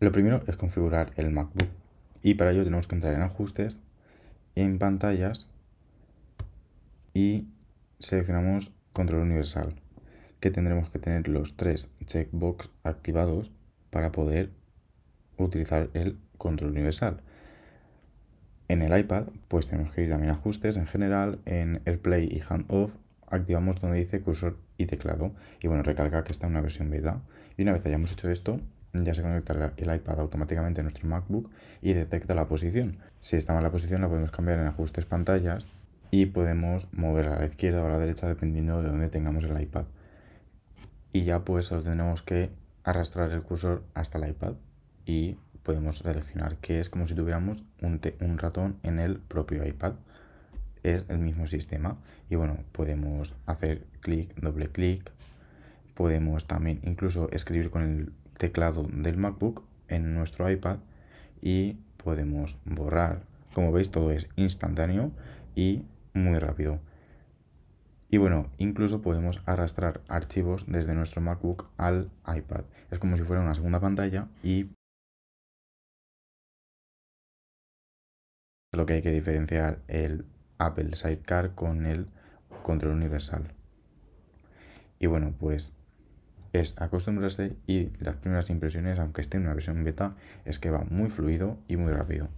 Lo primero es configurar el MacBook y para ello tenemos que entrar en ajustes, en pantallas y seleccionamos control universal que tendremos que tener los tres checkbox activados para poder utilizar el control universal. En el iPad pues tenemos que ir también a ajustes en general, en AirPlay y Handoff activamos donde dice cursor y teclado y bueno recalca que está en una versión beta y una vez hayamos hecho esto ya se conecta el iPad automáticamente a nuestro MacBook y detecta la posición. Si está mal la posición la podemos cambiar en ajustes pantallas y podemos mover a la izquierda o a la derecha dependiendo de dónde tengamos el iPad. Y ya pues solo tenemos que arrastrar el cursor hasta el iPad y podemos seleccionar que es como si tuviéramos un, un ratón en el propio iPad. Es el mismo sistema y bueno, podemos hacer clic, doble clic, podemos también incluso escribir con el teclado del MacBook en nuestro iPad y podemos borrar. Como veis todo es instantáneo y muy rápido. Y bueno, incluso podemos arrastrar archivos desde nuestro MacBook al iPad. Es como si fuera una segunda pantalla y lo que hay que diferenciar el Apple Sidecar con el control universal. Y bueno, pues es acostumbrarse y las primeras impresiones, aunque esté en una versión beta, es que va muy fluido y muy rápido.